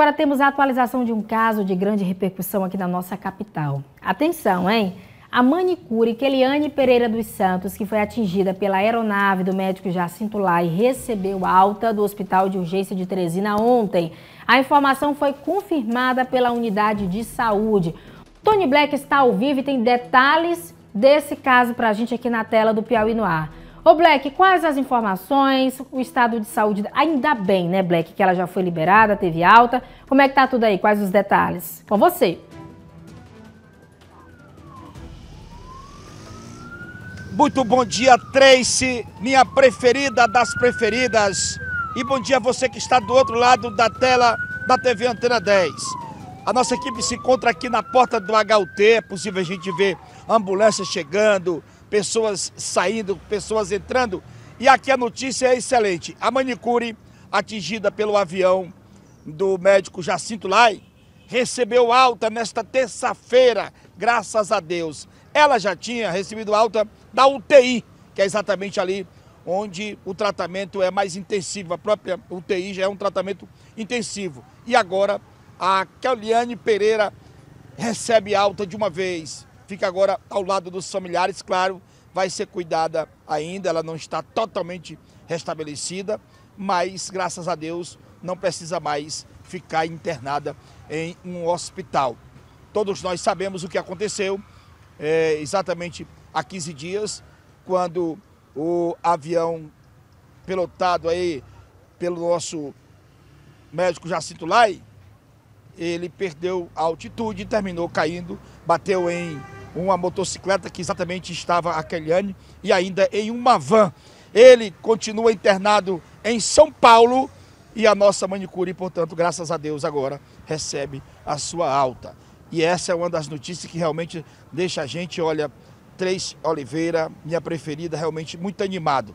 Agora temos a atualização de um caso de grande repercussão aqui na nossa capital. Atenção, hein? A manicure Keliane Pereira dos Santos, que foi atingida pela aeronave do médico Jacinto Lai, recebeu alta do Hospital de Urgência de Teresina ontem. A informação foi confirmada pela unidade de saúde. Tony Black está ao vivo e tem detalhes desse caso para a gente aqui na tela do Piauí no Ar. Ô Black, quais as informações, o estado de saúde, ainda bem, né Black, que ela já foi liberada, teve alta, como é que tá tudo aí, quais os detalhes? Com você. Muito bom dia, Tracy, minha preferida das preferidas. E bom dia a você que está do outro lado da tela da TV Antena 10. A nossa equipe se encontra aqui na porta do HUT, é possível a gente ver ambulância chegando, pessoas saindo, pessoas entrando. E aqui a notícia é excelente. A manicure, atingida pelo avião do médico Jacinto Lai, recebeu alta nesta terça-feira, graças a Deus. Ela já tinha recebido alta da UTI, que é exatamente ali onde o tratamento é mais intensivo. A própria UTI já é um tratamento intensivo. E agora a Cauliane Pereira recebe alta de uma vez fica agora ao lado dos familiares, claro, vai ser cuidada ainda, ela não está totalmente restabelecida, mas graças a Deus não precisa mais ficar internada em um hospital. Todos nós sabemos o que aconteceu é, exatamente há 15 dias, quando o avião pilotado aí pelo nosso médico Jacinto Lai, ele perdeu a altitude e terminou caindo, bateu em uma motocicleta que exatamente estava a ano e ainda em uma van. Ele continua internado em São Paulo e a nossa manicure, portanto, graças a Deus, agora recebe a sua alta. E essa é uma das notícias que realmente deixa a gente, olha, Três Oliveira, minha preferida, realmente muito animado.